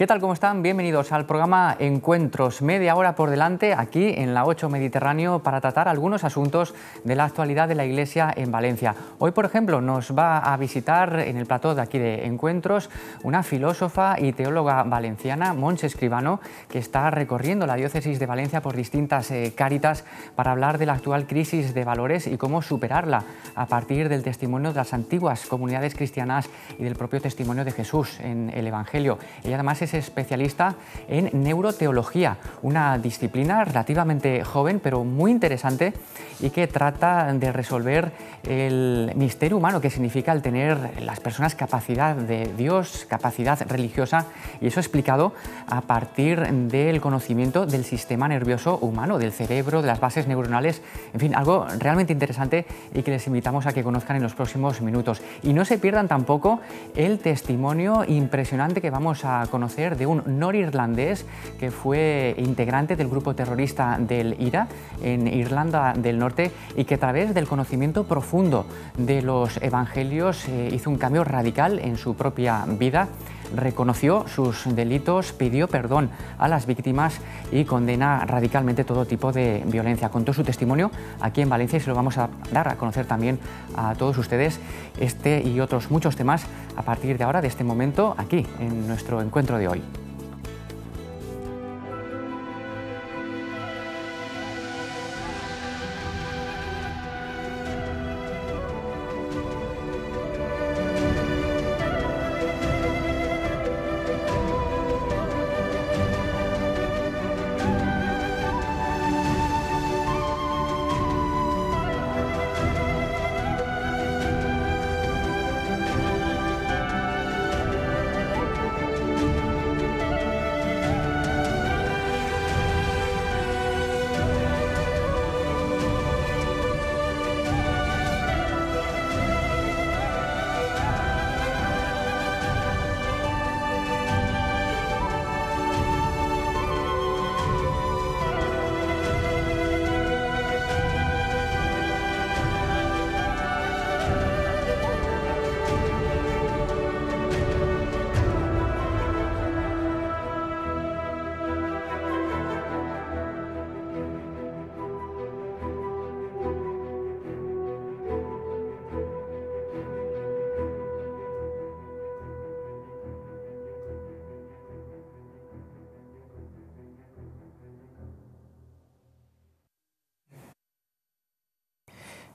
¿Qué tal? ¿Cómo están? Bienvenidos al programa Encuentros, media hora por delante aquí en la 8 Mediterráneo para tratar algunos asuntos de la actualidad de la Iglesia en Valencia. Hoy, por ejemplo, nos va a visitar en el plató de aquí de Encuentros una filósofa y teóloga valenciana, Montse Escribano, que está recorriendo la diócesis de Valencia por distintas eh, cáritas para hablar de la actual crisis de valores y cómo superarla a partir del testimonio de las antiguas comunidades cristianas y del propio testimonio de Jesús en el Evangelio. Ella además es especialista en neuroteología, una disciplina relativamente joven pero muy interesante y que trata de resolver el misterio humano que significa el tener las personas capacidad de Dios, capacidad religiosa y eso explicado a partir del conocimiento del sistema nervioso humano, del cerebro, de las bases neuronales, en fin, algo realmente interesante y que les invitamos a que conozcan en los próximos minutos. Y no se pierdan tampoco el testimonio impresionante que vamos a conocer de un norirlandés que fue integrante del grupo terrorista del IRA en Irlanda del Norte y que a través del conocimiento profundo de los evangelios eh, hizo un cambio radical en su propia vida reconoció sus delitos, pidió perdón a las víctimas y condena radicalmente todo tipo de violencia. Contó su testimonio aquí en Valencia y se lo vamos a dar a conocer también a todos ustedes este y otros muchos temas a partir de ahora, de este momento, aquí en nuestro encuentro de hoy.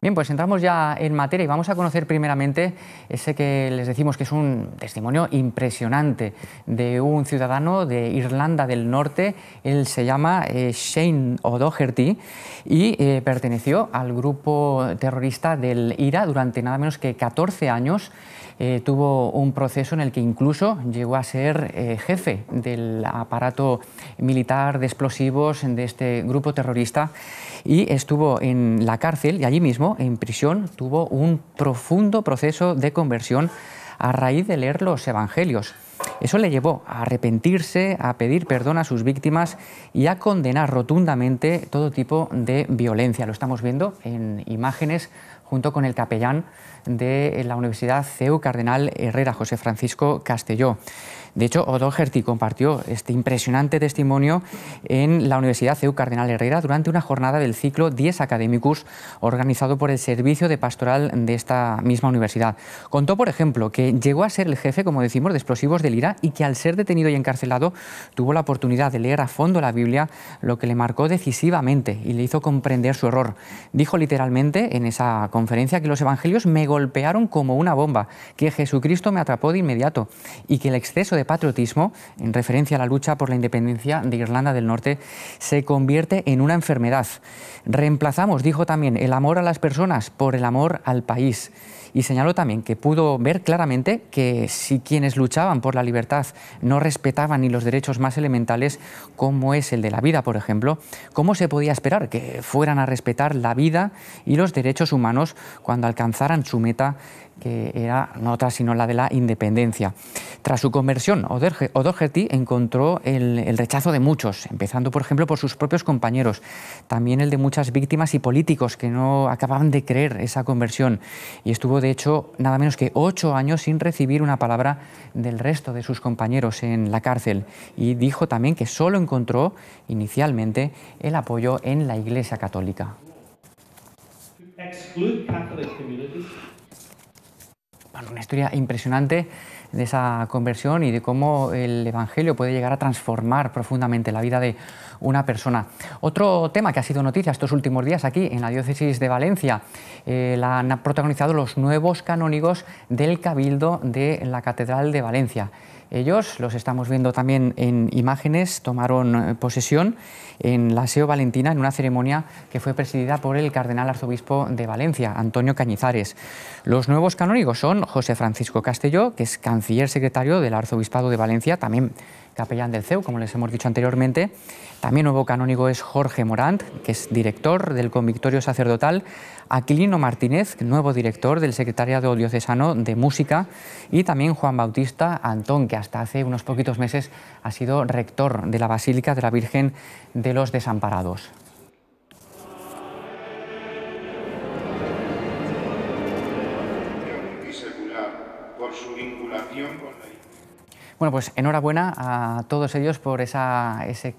Bien, pues entramos ya en materia y vamos a conocer primeramente ese que les decimos que es un testimonio impresionante de un ciudadano de Irlanda del Norte. Él se llama eh, Shane O'Doherty y eh, perteneció al grupo terrorista del IRA durante nada menos que 14 años. Eh, tuvo un proceso en el que incluso llegó a ser jefe del aparato militar de explosivos de este grupo terrorista y estuvo en la cárcel y allí mismo, en prisión, tuvo un profundo proceso de conversión a raíz de leer los Evangelios. Eso le llevó a arrepentirse, a pedir perdón a sus víctimas y a condenar rotundamente todo tipo de violencia. Lo estamos viendo en imágenes junto con el capellán de la Universidad CEU Cardenal Herrera, José Francisco Castelló. De hecho, O'Doherty compartió este impresionante testimonio en la Universidad CEU Cardenal Herrera durante una jornada del ciclo 10 Academicus organizado por el Servicio de Pastoral de esta misma universidad. Contó, por ejemplo, que llegó a ser el jefe, como decimos, de explosivos del IRA y que al ser detenido y encarcelado tuvo la oportunidad de leer a fondo la Biblia, lo que le marcó decisivamente y le hizo comprender su error. Dijo literalmente en esa conferencia que los evangelios me golpearon como una bomba, que Jesucristo me atrapó de inmediato y que el exceso de patriotismo, en referencia a la lucha por la independencia de Irlanda del Norte, se convierte en una enfermedad. Reemplazamos, dijo también, el amor a las personas por el amor al país. Y señaló también que pudo ver claramente que si quienes luchaban por la libertad no respetaban ni los derechos más elementales, como es el de la vida, por ejemplo, ¿cómo se podía esperar que fueran a respetar la vida y los derechos humanos cuando alcanzaran su meta que era no otra sino la de la independencia. Tras su conversión, O'Doherty encontró el, rechazo de muchos, empezando por ejemplo por sus propios compañeros, también el de muchas víctimas y políticos que no acababan de creer esa conversión y estuvo de hecho nada menos que ocho años sin recibir una palabra del resto de sus compañeros en la cárcel y dijo también que solo encontró inicialmente el apoyo en la Iglesia Católica una historia impresionante de esa conversión y de cómo el Evangelio puede llegar a transformar profundamente la vida de una persona. Otro tema que ha sido noticia estos últimos días aquí en la diócesis de Valencia, eh, la han protagonizado los nuevos canónigos del Cabildo de la Catedral de Valencia. Ellos, los estamos viendo también en imágenes, tomaron eh, posesión en la SEO Valentina en una ceremonia que fue presidida por el cardenal arzobispo de Valencia, Antonio Cañizares. Los nuevos canónigos son José Francisco Castelló, que es canciller secretario del arzobispado de Valencia, también capellán del CEU, como les hemos dicho anteriormente. También nuevo canónigo es Jorge Morant, que es director del convictorio sacerdotal Aquilino Martínez, nuevo director del Secretariado Diocesano de Música, y también Juan Bautista Antón, que hasta hace unos poquitos meses ha sido rector de la Basílica de la Virgen de los Desamparados. Bueno, pues enhorabuena a todos ellos por ese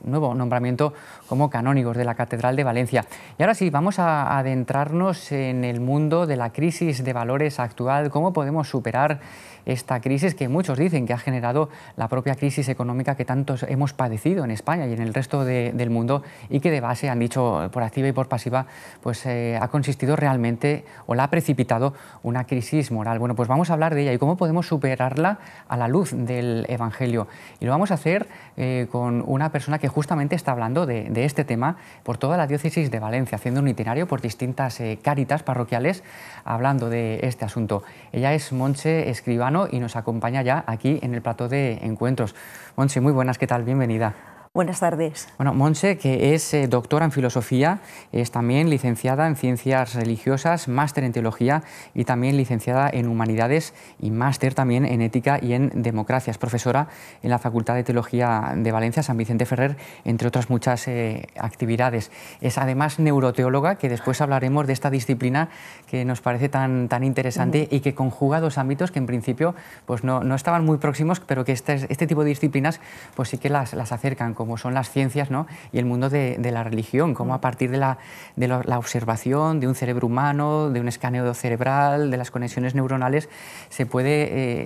nuevo nombramiento como canónigos de la Catedral de Valencia. Y ahora sí, vamos a adentrarnos en el mundo de la crisis de valores actual, cómo podemos superar esta crisis que muchos dicen que ha generado la propia crisis económica que tantos hemos padecido en España y en el resto del mundo y que de base, han dicho por activa y por pasiva, pues eh, ha consistido realmente o la ha precipitado una crisis moral. Bueno, pues vamos a hablar de ella y cómo podemos superarla a la luz del Evangelio. Y lo vamos a hacer eh, con una persona que justamente está hablando de, este tema por toda la diócesis de Valencia, haciendo un itinerario por distintas eh, cáritas parroquiales hablando de este asunto. Ella es Monche Escribano y nos acompaña ya aquí en el plato de encuentros. Monsi muy buenas, ¿qué tal? Bienvenida. Buenas tardes. Bueno, Monse, que es eh, doctora en filosofía, es también licenciada en ciencias religiosas, máster en teología y también licenciada en humanidades y máster también en ética y en democracia. Es profesora en la Facultad de Teología de Valencia, San Vicente Ferrer, entre otras muchas eh, actividades. Es además neuroteóloga, que después hablaremos de esta disciplina que nos parece tan, tan interesante y que conjuga dos ámbitos que en principio pues no, no estaban muy próximos, pero que este, este tipo de disciplinas pues sí que las, las acercan como son las ciencias y el mundo de, la religión, cómo a partir de, la, observación de un cerebro humano, de un escaneo cerebral, de las conexiones neuronales, se puede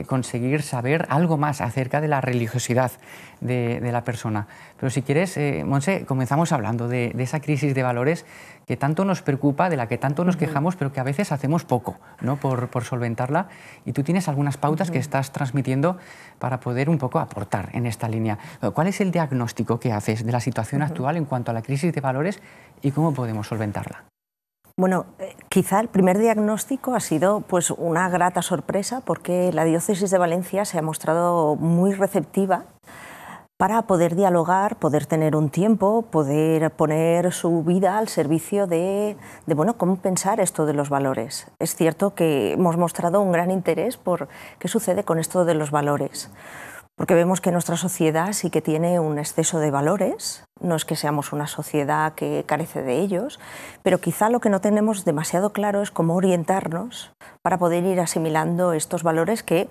eh, conseguir saber algo más acerca de la religiosidad de, la persona. Pero si quieres, eh, Monse, comenzamos hablando de esa crisis de valores que tanto nos preocupa, de la que tanto nos quejamos, pero que a veces hacemos poco ¿no? por, solventarla. Y tú tienes algunas pautas que estás transmitiendo para poder un poco aportar en esta línea. ¿Cuál es el diagnóstico que haces de la situación actual en cuanto a la crisis de valores y cómo podemos solventarla? Bueno, eh, quizá el primer diagnóstico ha sido pues, una grata sorpresa porque la diócesis de Valencia se ha mostrado muy receptiva para poder dialogar, poder tener un tiempo, poder poner su vida al servicio de, bueno, cómo pensar esto de los valores. Es cierto que hemos mostrado un gran interés por qué sucede con esto de los valores, porque vemos que nuestra sociedad sí que tiene un exceso de valores, no es que seamos una sociedad que carece de ellos, pero quizá lo que no tenemos demasiado claro es cómo orientarnos para poder ir asimilando estos valores que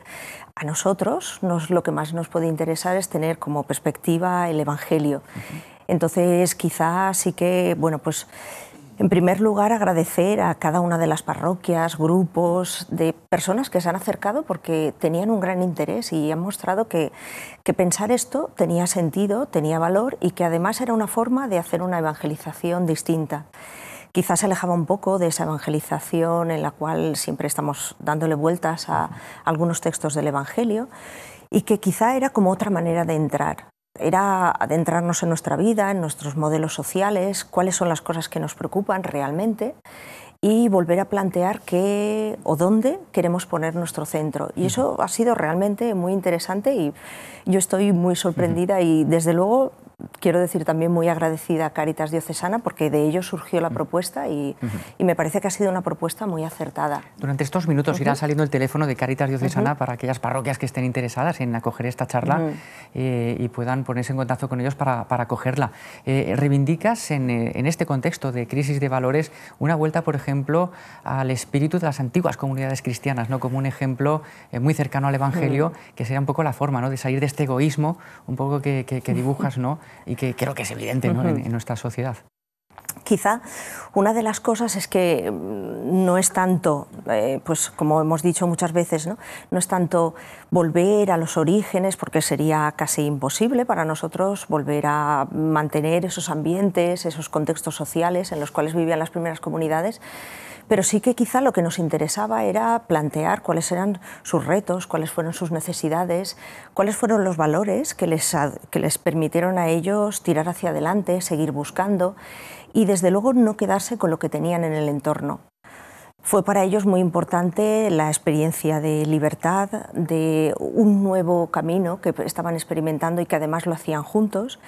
a nosotros lo que más nos puede interesar es tener como perspectiva el Evangelio. Entonces, quizás sí que, bueno, pues en primer lugar agradecer a cada una de las parroquias, grupos, de personas que se han acercado porque tenían un gran interés y han mostrado que pensar esto tenía sentido, tenía valor y que además era una forma de hacer una evangelización distinta quizás se alejaba un poco de esa evangelización en la cual siempre estamos dándole vueltas a algunos textos del Evangelio y que quizá era como otra manera de entrar. Era adentrarnos en nuestra vida, en nuestros modelos sociales, cuáles son las cosas que nos preocupan realmente y volver a plantear qué o dónde queremos poner nuestro centro. Y eso ha sido realmente muy interesante y yo estoy muy sorprendida y desde luego quiero decir también muy agradecida a Caritas Diocesana porque de ello surgió la mm. propuesta y, me parece que ha sido una propuesta muy acertada. Durante estos minutos irán irá saliendo el teléfono de Caritas Diocesana para aquellas parroquias que estén interesadas en acoger esta charla eh, y puedan ponerse en contacto con ellos para, acogerla. Eh, ¿Reivindicas eh, en, este contexto de crisis de valores una vuelta, por ejemplo, al espíritu de las antiguas comunidades cristianas, ¿no? como un ejemplo muy cercano al Evangelio, que sería un poco la forma de salir de este egoísmo, un poco que, que dibujas, ¿no? y que creo que es evidente en, nuestra sociedad. Quizá una de las cosas es que mm, no es tanto, eh, pues como hemos dicho muchas veces, ¿no? ¿no? es tanto volver a los orígenes, porque sería casi imposible para nosotros volver a mantener esos ambientes, esos contextos sociales en los cuales vivían las primeras comunidades, pero sí que quizá lo que nos interesaba era plantear cuáles eran sus retos, cuáles fueron sus necesidades, cuáles fueron los valores que les, que les permitieron a ellos tirar hacia adelante, seguir buscando y desde luego no quedarse con lo que tenían en el entorno. Fue para ellos muy importante la experiencia de libertad, de un nuevo camino que estaban experimentando y que además lo hacían juntos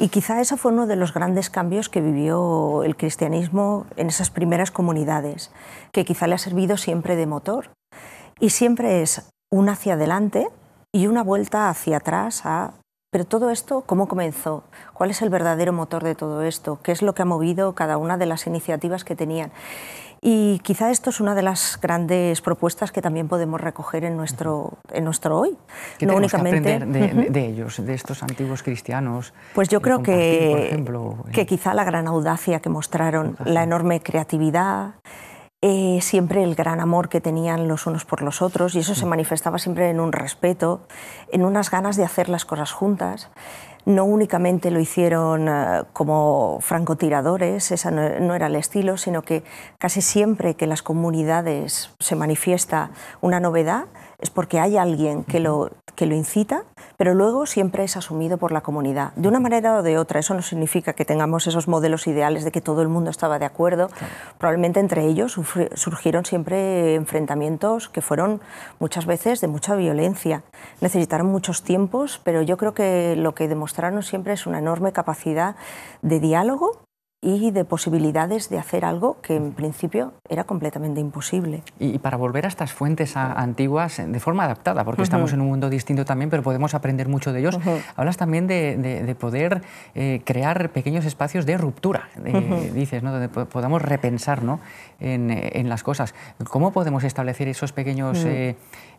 y quizá ese fue uno de los grandes cambios que vivió el cristianismo en esas primeras comunidades, que quizá le ha servido siempre de motor. Y siempre es un hacia adelante y una vuelta hacia atrás Pero todo esto, ¿cómo comenzó? ¿Cuál es el verdadero motor de todo esto? ¿Qué es lo que ha movido cada una de las iniciativas que tenían? Y quizá esto es una de las grandes propuestas que también podemos recoger en nuestro, en nuestro hoy. ¿Qué no únicamente de, ellos, de estos antiguos cristianos? Pues yo creo que, eh? que quizá la gran audacia que mostraron, la enorme creatividad, eh, siempre el gran amor que tenían los unos por los otros y eso se mm. manifestaba siempre en un respeto, en unas ganas de hacer las cosas juntas no únicamente lo hicieron eh, como francotiradores, ese no era el estilo, sino que casi siempre que en las comunidades se manifiesta una novedad, es porque hay alguien que lo, incita, pero luego siempre es asumido por la comunidad, de una manera o de otra. Eso no significa que tengamos esos modelos ideales de que todo el mundo estaba de acuerdo. Probablemente entre ellos surgieron siempre enfrentamientos que fueron muchas veces de mucha violencia. Necesitaron muchos tiempos, pero yo creo que lo que demostraron siempre es una enorme capacidad de diálogo y de posibilidades de hacer algo que en principio era completamente imposible. Y para volver a estas fuentes antiguas eh, de forma adaptada, porque estamos en un mundo distinto también, pero podemos aprender mucho de ellos, hablas también de, poder eh, crear pequeños espacios de ruptura, dices, donde podamos repensar ¿no? en, las cosas. ¿Cómo podemos establecer esos pequeños... Eh,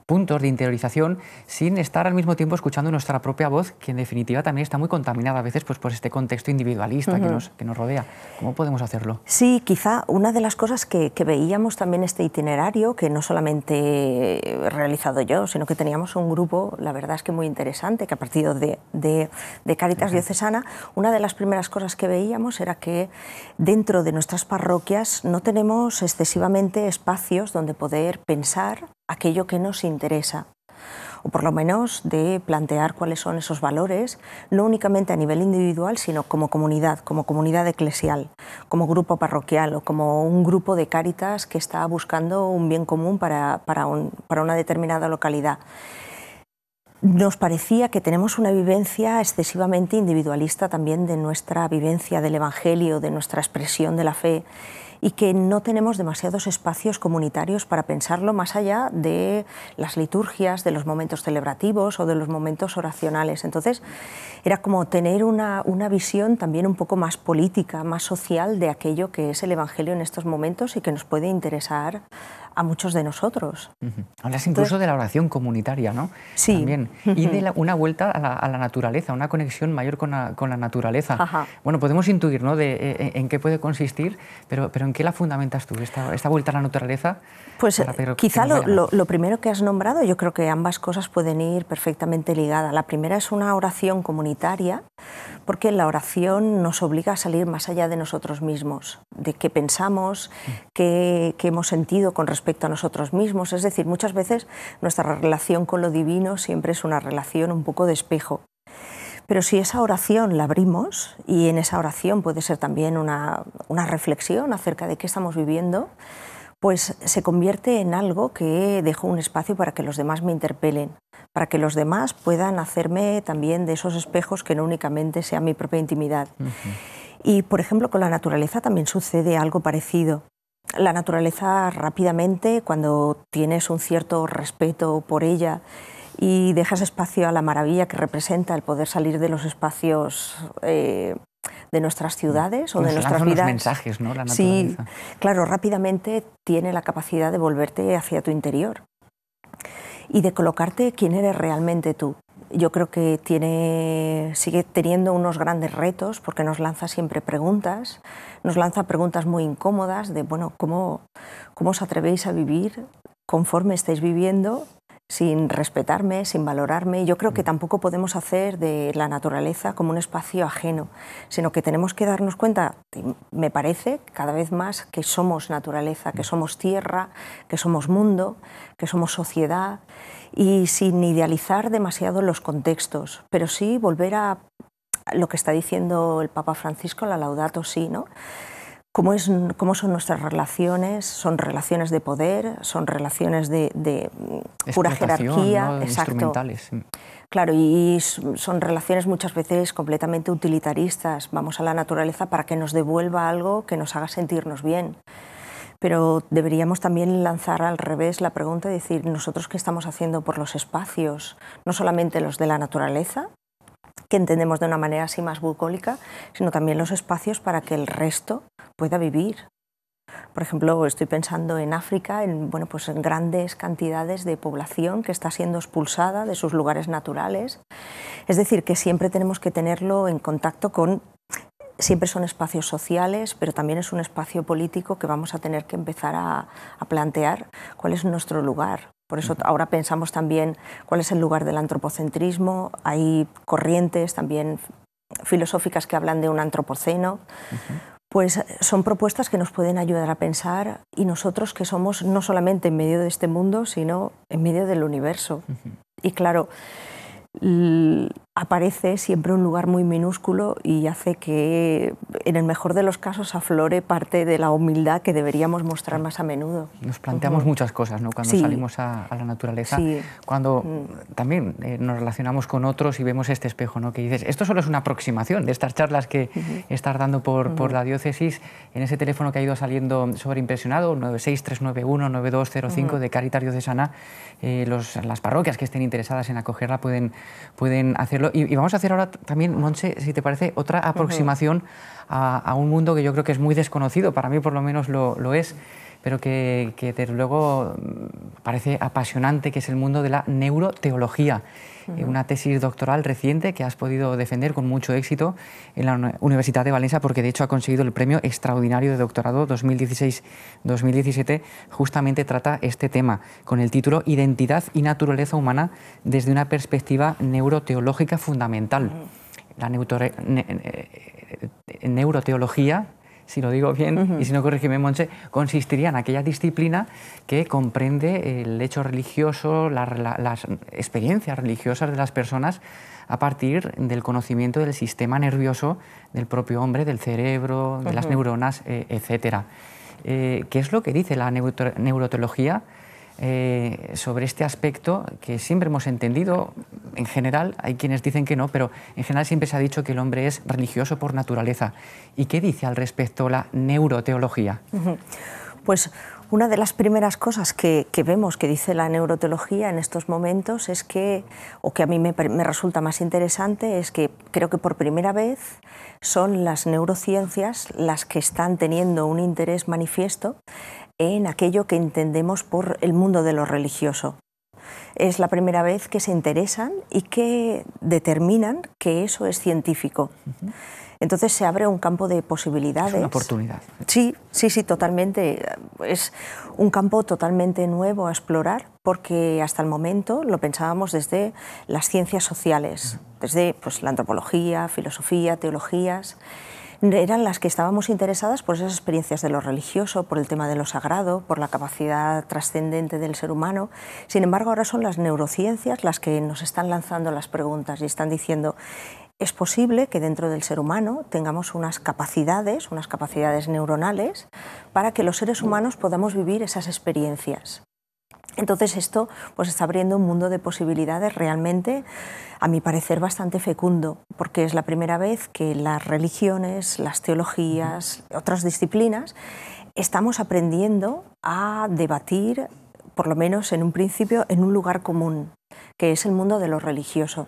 puntos de interiorización sin estar al mismo tiempo escuchando nuestra propia voz, que en definitiva también está muy contaminada a veces pues, por este contexto individualista que, nos, nos, rodea. ¿Cómo podemos hacerlo? Sí, quizá una de las cosas que, veíamos también este itinerario, que no solamente he realizado yo, sino que teníamos un grupo, la verdad es que muy interesante, que a partir de, de, Caritas Diocesana, una de las primeras cosas que veíamos era que dentro de nuestras parroquias no tenemos excesivamente espacios donde poder pensar, aquello que nos interesa o por lo menos de plantear cuáles son esos valores, no únicamente a nivel individual, sino como comunidad, como comunidad eclesial, como grupo parroquial o como un grupo de cáritas que está buscando un bien común para, para una determinada localidad. Nos parecía que tenemos una vivencia excesivamente individualista también de nuestra vivencia del Evangelio, de nuestra expresión de la fe y que no tenemos demasiados espacios comunitarios para pensarlo más allá de las liturgias, de los momentos celebrativos o de los momentos oracionales. Entonces, era como tener una, visión también un poco más política, más social de aquello que es el Evangelio en estos momentos y que nos puede interesar a muchos de nosotros. Hablas incluso de la oración comunitaria, ¿no? Sí. También. Y de una vuelta a la, naturaleza, una conexión mayor con la, naturaleza. Bueno, podemos intuir ¿no? Eh, eh, en qué puede consistir, pero, pero ¿en qué la fundamentas tú, esta, esta vuelta a la naturaleza? Pues quizá lo, lo, primero que has nombrado, yo creo que ambas cosas pueden ir perfectamente ligadas. La primera es una oración comunitaria, porque la oración nos obliga a salir más allá de nosotros mismos, de qué pensamos, mm. qué, qué hemos sentido con respecto respecto a nosotros mismos. Es decir, muchas veces nuestra relación con lo divino siempre es una relación un poco de espejo. Pero si esa oración la abrimos, y en esa oración puede ser también una, reflexión acerca de qué estamos viviendo, pues se convierte en algo que dejo un espacio para que los demás me interpelen, para que los demás puedan hacerme también de esos espejos que no únicamente sea mi propia intimidad. Y, por ejemplo, con la naturaleza también sucede algo parecido la naturaleza rápidamente, cuando tienes un cierto respeto por ella y dejas espacio a la maravilla que representa el poder salir de los espacios eh, de nuestras ciudades o de nuestras vidas. Los mensajes, ¿no? La sí, claro, rápidamente tiene la capacidad de volverte hacia tu interior y de colocarte quién eres realmente tú yo creo que tiene, sigue teniendo unos grandes retos porque nos lanza siempre preguntas, nos lanza preguntas muy incómodas de, bueno, ¿cómo, cómo os atrevéis a vivir conforme estáis viviendo sin respetarme, sin valorarme. Yo creo que tampoco podemos hacer de la naturaleza como un espacio ajeno, sino que tenemos que darnos cuenta, me parece, cada vez más que somos naturaleza, que somos tierra, que somos mundo, que somos sociedad, y sin idealizar demasiado los contextos, pero sí volver a lo que está diciendo el Papa Francisco, la laudato sí, ¿no? cómo, es, cómo son nuestras relaciones, son relaciones de poder, son relaciones de, mm, pura jerarquía, exacto. Claro, y son relaciones muchas veces completamente utilitaristas. Vamos a la naturaleza para que nos devuelva algo que nos haga sentirnos bien. Pero deberíamos también lanzar al revés la pregunta y decir, ¿nosotros qué estamos haciendo por los espacios? No solamente los de la naturaleza, que entendemos de una manera así más bucólica, sino también los espacios para que el resto pueda vivir. Por ejemplo, estoy pensando en África, en, bueno, pues en grandes cantidades de población que está siendo expulsada de sus lugares naturales. Es decir, que siempre tenemos que tenerlo en contacto con... Siempre son espacios sociales, pero también es un espacio político que vamos a tener que empezar a, plantear cuál es nuestro lugar. Por eso ahora pensamos también cuál es el lugar del antropocentrismo. Hay corrientes también filosóficas que hablan de un antropoceno pues eh, son propuestas que nos pueden ayudar a pensar y nosotros que somos no solamente en medio de este mundo, sino en medio del universo. Y claro, Mm, aparece siempre un lugar muy minúsculo y hace que, en el mejor de los casos, aflore parte de la humildad que deberíamos mostrar más a menudo. Nos planteamos muchas cosas ¿no? cuando salimos a, la naturaleza, cuando mm. también eh, nos relacionamos con otros y vemos este espejo, ¿no? que dices, esto solo es una aproximación de estas charlas que estás dando por, la diócesis, en ese teléfono que ha ido saliendo sobreimpresionado, 96391-9205 de Caritas Diocesana, eh, las parroquias que estén interesadas en acogerla pueden pueden hacerlo. Y, vamos a hacer ahora también, Monse, si te parece, otra aproximación a, un mundo que yo creo que es muy desconocido, para mí por lo menos lo, es pero que, que desde luego mm, parece apasionante, que es el mundo de la neuroteología una tesis doctoral reciente que has podido defender con mucho éxito en la Universidad de Valencia, porque de hecho ha conseguido el premio extraordinario de doctorado 2016-2017, justamente trata este tema, con el título Identidad y naturaleza humana desde una perspectiva neuroteológica fundamental. La eh, neuroteología si lo digo bien, y si no corrígeme, Monche, consistiría en aquella disciplina que comprende el hecho religioso, las experiencias religiosas de las personas a partir del conocimiento del sistema nervioso del propio hombre, del cerebro, de las neuronas, eh, etcétera. etc. Eh, ¿Qué es lo que dice la neuroteología? Eh, sobre este aspecto que siempre hemos entendido, en general, hay quienes dicen que no, pero en general siempre se ha dicho que el hombre es religioso por naturaleza. ¿Y qué dice al respecto la neuroteología? Pues una de las primeras cosas que, vemos que dice la neuroteología en estos momentos es que, o que a mí me, me, resulta más interesante, es que creo que por primera vez son las neurociencias las que están teniendo un interés manifiesto en aquello que entendemos por el mundo de lo religioso. Es la primera vez que se interesan y que determinan que eso es científico. Entonces se abre un campo de posibilidades. oportunidad. Sí, sí, sí, totalmente. Es un campo totalmente nuevo a explorar porque hasta el momento lo pensábamos desde las ciencias sociales, desde pues, la antropología, filosofía, teologías eran las que estábamos interesadas por esas experiencias de lo religioso, por el tema de lo sagrado, por la capacidad trascendente del ser humano. Sin embargo, ahora son las neurociencias las que nos están lanzando las preguntas y están diciendo, es posible que dentro del ser humano tengamos unas capacidades, unas capacidades neuronales, para que los seres humanos podamos vivir esas experiencias. Entonces esto pues está abriendo un mundo de posibilidades realmente, a mi parecer, bastante fecundo, porque es la primera vez que las religiones, las teologías, otras disciplinas, estamos aprendiendo a debatir, por lo menos en un principio, en un lugar común, que es el mundo de lo religioso.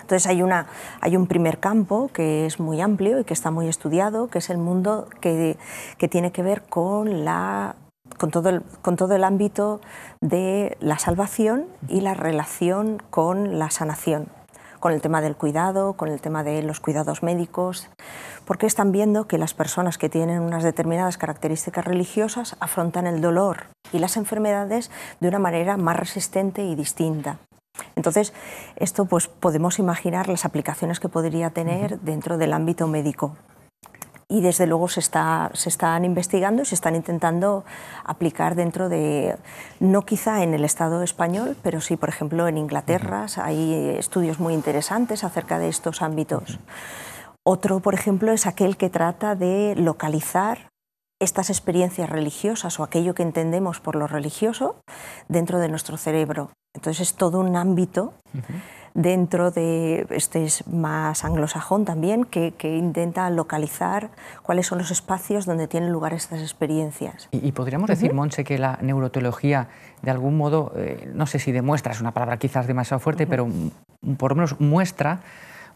Entonces hay, una, hay un primer campo que es muy amplio y que está muy estudiado, que es el mundo que, que tiene que ver con la con todo el, ámbito de la salvación y la relación con la sanación con el tema del cuidado, con el tema de los cuidados médicos, porque están viendo que las personas que tienen unas determinadas características religiosas afrontan el dolor y las enfermedades de una manera más resistente y distinta. Entonces, esto pues podemos imaginar las aplicaciones que podría tener dentro del ámbito médico y desde luego se, está, se están investigando y se están intentando aplicar dentro de, no quizá en el Estado español, pero sí, por ejemplo, en Inglaterra hay estudios muy interesantes acerca de estos ámbitos. Otro, por ejemplo, es aquel que trata de localizar estas experiencias religiosas o aquello que entendemos por lo religioso dentro de nuestro cerebro. Entonces es todo un ámbito dentro de este es más anglosajón también, que, intenta localizar cuáles son los espacios donde tienen lugar estas experiencias. Y, podríamos decir, Monse, que la neuroteología de algún modo, eh, no sé si demuestra, es una palabra quizás demasiado fuerte, pero mm, por lo menos muestra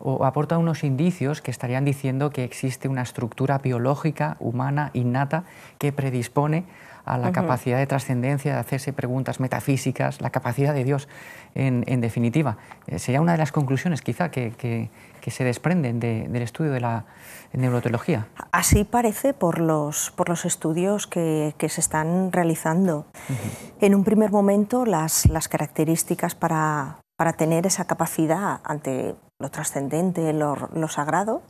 o aporta unos indicios que estarían diciendo que existe una estructura biológica humana innata que predispone a la capacidad de trascendencia, de hacerse preguntas metafísicas, la capacidad de Dios en, definitiva. Eh, sería una de las conclusiones quizá que, se desprenden del estudio de la neuroteología. Así parece por los, por los estudios que, se están realizando. En un primer momento, las, características para, para tener esa capacidad ante lo trascendente, lo, sagrado,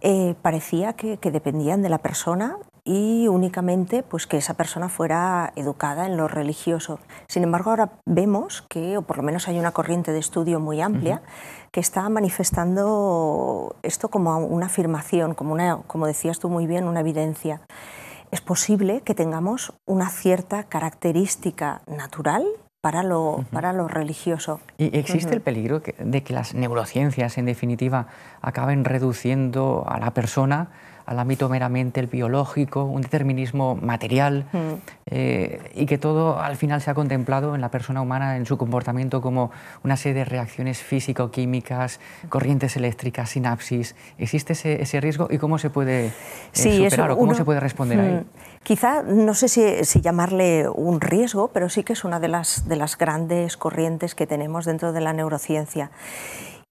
eh, parecía que, que, dependían de la persona y únicamente pues, que esa persona fuera educada en lo religioso. Sin embargo, ahora vemos que, o por lo menos hay una corriente de estudio muy amplia, que está manifestando esto como una afirmación, como, una, como decías tú muy bien, una evidencia. Es posible que tengamos una cierta característica natural para lo, para lo religioso. ¿Y existe el peligro de que las neurociencias, en definitiva, acaben reduciendo a la persona al ámbito meramente el biológico, un determinismo material, mm. eh, y que todo al final se ha contemplado en la persona humana, en su comportamiento, como una serie de reacciones físico-químicas, corrientes eléctricas, sinapsis. ¿Existe ese, ese riesgo y cómo se puede eh, superar o cómo se puede responder mm. Quizá, no sé si, si, llamarle un riesgo, pero sí que es una de las, de las grandes corrientes que tenemos dentro de la neurociencia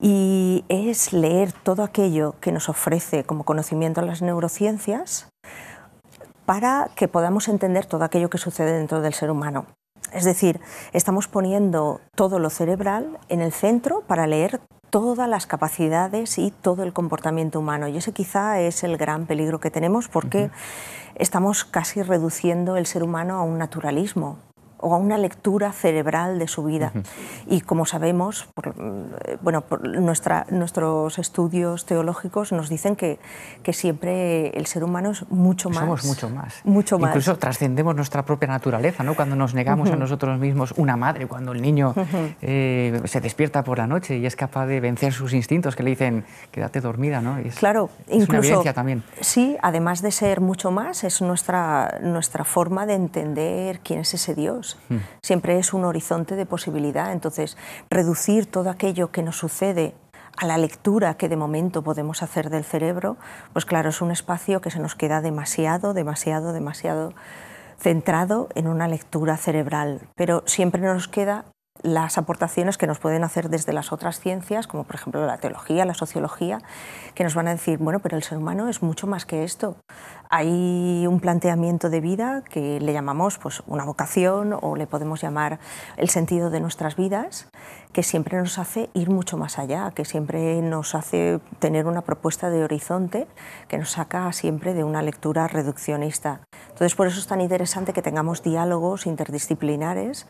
y es leer todo aquello que nos ofrece como conocimiento las neurociencias para que podamos entender todo aquello que sucede dentro del ser humano. Es decir, estamos poniendo todo lo cerebral en el centro para leer todas las capacidades y todo el comportamiento humano. Y ese quizá es el gran peligro que tenemos porque estamos casi reduciendo el ser humano a un naturalismo, o a una lectura cerebral de su vida. Y como sabemos, eh, bueno, nuestros estudios teológicos nos dicen que, siempre el ser humano es mucho más. Somos mucho más. Incluso trascendemos nuestra propia naturaleza, ¿no? Cuando nos negamos a nosotros mismos, una madre, cuando el niño eh, se despierta por la noche y es capaz de vencer sus instintos que le dicen, quédate dormida, ¿no? Es, claro, incluso, también. Sí, además de ser mucho más, es nuestra, nuestra forma de entender quién es ese Dios Siempre es un horizonte de posibilidad. Entonces, reducir todo aquello que nos sucede a la lectura que de momento podemos hacer del cerebro, pues claro, es un espacio que se nos queda demasiado, demasiado, demasiado centrado en una lectura cerebral, pero siempre nos queda las aportaciones que nos pueden hacer desde las otras ciencias, como por ejemplo la teología, la sociología, que nos van a decir, bueno, pero el ser humano es mucho más que esto. Hay un planteamiento de vida que le llamamos pues, una vocación o le podemos llamar el sentido de nuestras vidas, que siempre nos hace ir mucho más allá, que siempre nos hace tener una propuesta de horizonte que nos saca siempre de una lectura reduccionista. Entonces, por eso es tan interesante que tengamos diálogos interdisciplinares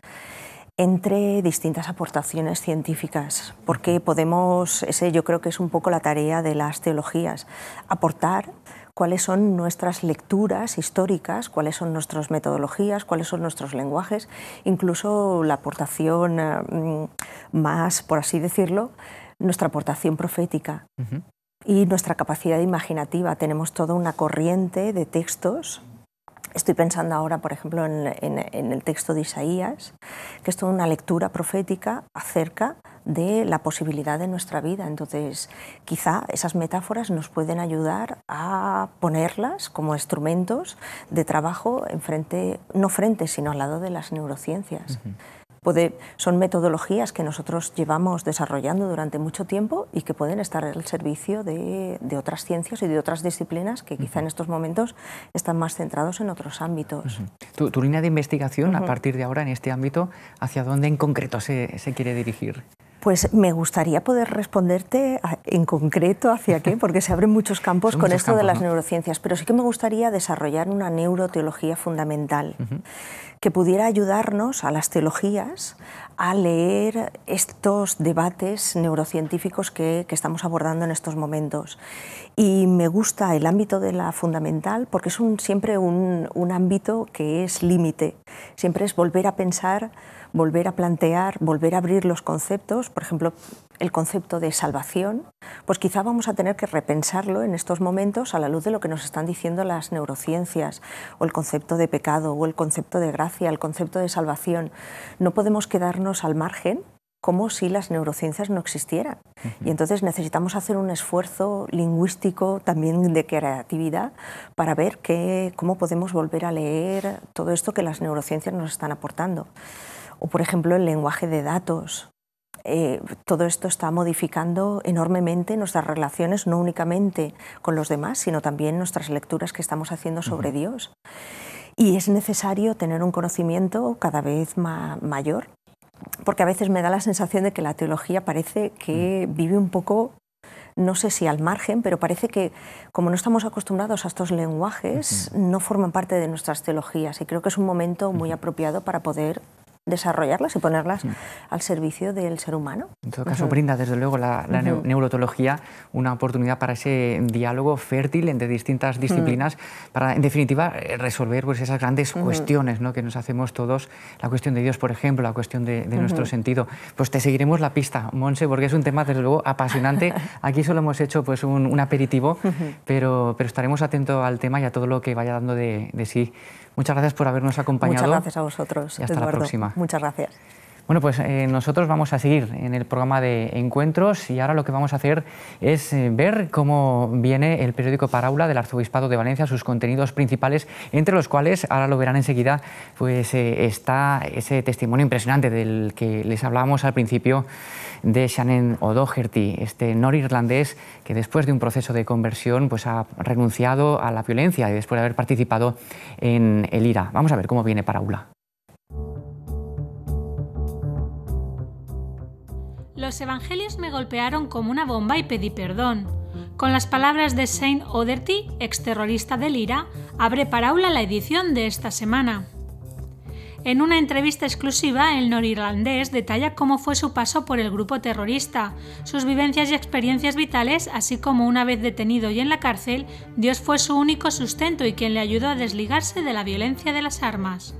entre distintas aportaciones científicas, porque podemos, ese yo creo que es un poco la tarea de las teologías, aportar cuáles son nuestras lecturas históricas, cuáles son nuestras metodologías, cuáles son nuestros lenguajes, incluso la aportación eh, mm, más, por así decirlo, nuestra aportación profética. y nuestra capacidad imaginativa. Tenemos toda una corriente de textos Estoy pensando ahora, por ejemplo, en, el texto de Isaías, que es toda una lectura profética acerca de la posibilidad de nuestra vida. Entonces, quizá esas metáforas nos pueden ayudar a ponerlas como instrumentos de trabajo en frente, no frente, sino al lado de las neurociencias son metodologías que nosotros llevamos desarrollando durante mucho tiempo y que pueden estar al servicio de, otras ciencias y de otras disciplinas que quizá en estos momentos están más centrados en otros ámbitos. tu, línea de investigación a partir de ahora en este ámbito, ¿hacia dónde en concreto se, quiere dirigir? Pues me gustaría poder responderte en concreto hacia qué, porque se abren muchos campos con esto de las neurociencias, pero sí que me gustaría desarrollar una neuroteología fundamental que pudiera ayudarnos a las teologías a leer estos debates neurocientíficos que, estamos abordando en estos momentos. Y me gusta el ámbito de la fundamental porque es siempre un ámbito que es límite, siempre es volver a pensar, volver a plantear, volver a abrir los conceptos, por ejemplo, el concepto de salvación, pues quizá vamos a tener que repensarlo en estos momentos a la luz de lo que nos están diciendo las neurociencias, o el concepto de pecado, o el concepto de gracia hacia el concepto de salvación, no podemos quedarnos al margen como si las neurociencias no existieran. Y entonces necesitamos hacer un esfuerzo lingüístico, también de creatividad, para ver cómo podemos volver a leer todo esto que las neurociencias nos están aportando. O, por ejemplo, el lenguaje de datos. Eh, todo esto está modificando enormemente nuestras relaciones, no únicamente con los demás, sino también nuestras lecturas que estamos haciendo sobre Dios y es necesario tener un conocimiento cada vez más mayor, porque a veces me da la sensación de que la teología parece que mm. vive un poco no sé si al margen, pero parece que como no estamos acostumbrados a estos lenguajes, no forman parte de nuestras teologías y creo que es un momento muy apropiado para poder desarrollarlas y ponerlas mm. al servicio del ser humano. En todo caso, brinda desde luego la, neurotología una oportunidad para ese diálogo fértil entre distintas mm. disciplinas, para en definitiva resolver pues, esas grandes cuestiones ¿no? que nos hacemos todos, la cuestión de Dios, por ejemplo, la cuestión de, nuestro sentido. Pues te seguiremos la pista, Monse, porque es un tema desde luego apasionante. Aquí solo hemos hecho pues, un, aperitivo, pero, pero estaremos atentos al tema y a todo lo que vaya dando de, de sí Muchas gracias por habernos acompañado. Muchas gracias a vosotros. Y hasta la próxima. Muchas gracias. Bueno, pues eh, nosotros vamos a seguir en el programa de encuentros y ahora lo que vamos a hacer es eh, ver cómo viene el periódico Paraula del Arzobispado de Valencia, sus contenidos principales, entre los cuales, ahora lo verán enseguida, pues eh, está ese testimonio impresionante del que les hablábamos al principio de Shannon O'Doherty, este norirlandés que después de un proceso de conversión pues ha renunciado a la violencia y después de haber participado en el IRA. Vamos a ver cómo viene Paraula. Los evangelios me golpearon como una bomba y pedí perdón. Con las palabras de Saint Oderty, exterrorista de Lira, abre para aula la edición de esta semana. En una entrevista exclusiva, el norirlandés detalla cómo fue su paso por el grupo terrorista, sus vivencias y experiencias vitales, así como una vez detenido y en la cárcel, Dios fue su único sustento y quien le ayudó a desligarse de la violencia de las armas.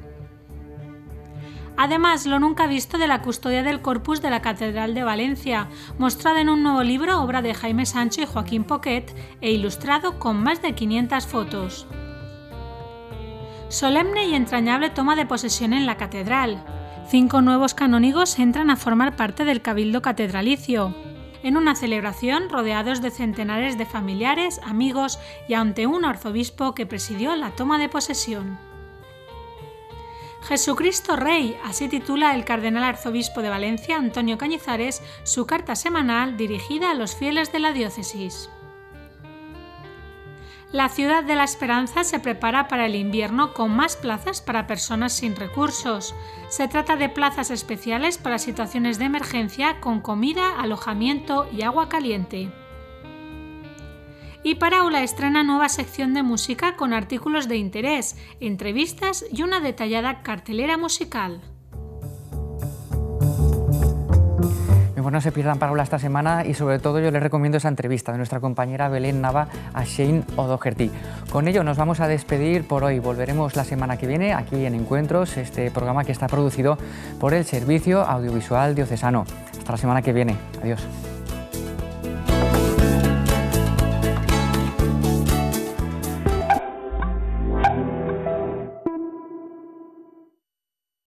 Además, lo nunca visto de la custodia del corpus de la Catedral de Valencia, mostrada en un nuevo libro, obra de Jaime Sancho y Joaquín Poquet, e ilustrado con más de 500 fotos. Solemne y entrañable toma de posesión en la catedral. Cinco nuevos canónigos entran a formar parte del cabildo catedralicio. En una celebración rodeados de centenares de familiares, amigos y ante un arzobispo que presidió la toma de posesión. Jesucristo Rey, así titula el cardenal arzobispo de Valencia, Antonio Cañizares, su carta semanal dirigida a los fieles de la diócesis. La ciudad de la esperanza se prepara para el invierno con más plazas para personas sin recursos. Se trata de plazas especiales para situaciones de emergencia con comida, alojamiento y agua caliente y Paraula estrena nueva sección de música con artículos de interés, entrevistas y una detallada cartelera musical. mejor pues no se pierdan Paraula esta semana y sobre todo yo les recomiendo esa entrevista de nuestra compañera Belén Nava a Shane O'Doherty. Con ello nos vamos a despedir por hoy. Volveremos la semana que viene aquí en Encuentros, este programa que está producido por el Servicio Audiovisual Diocesano. Hasta la semana que viene. Adiós.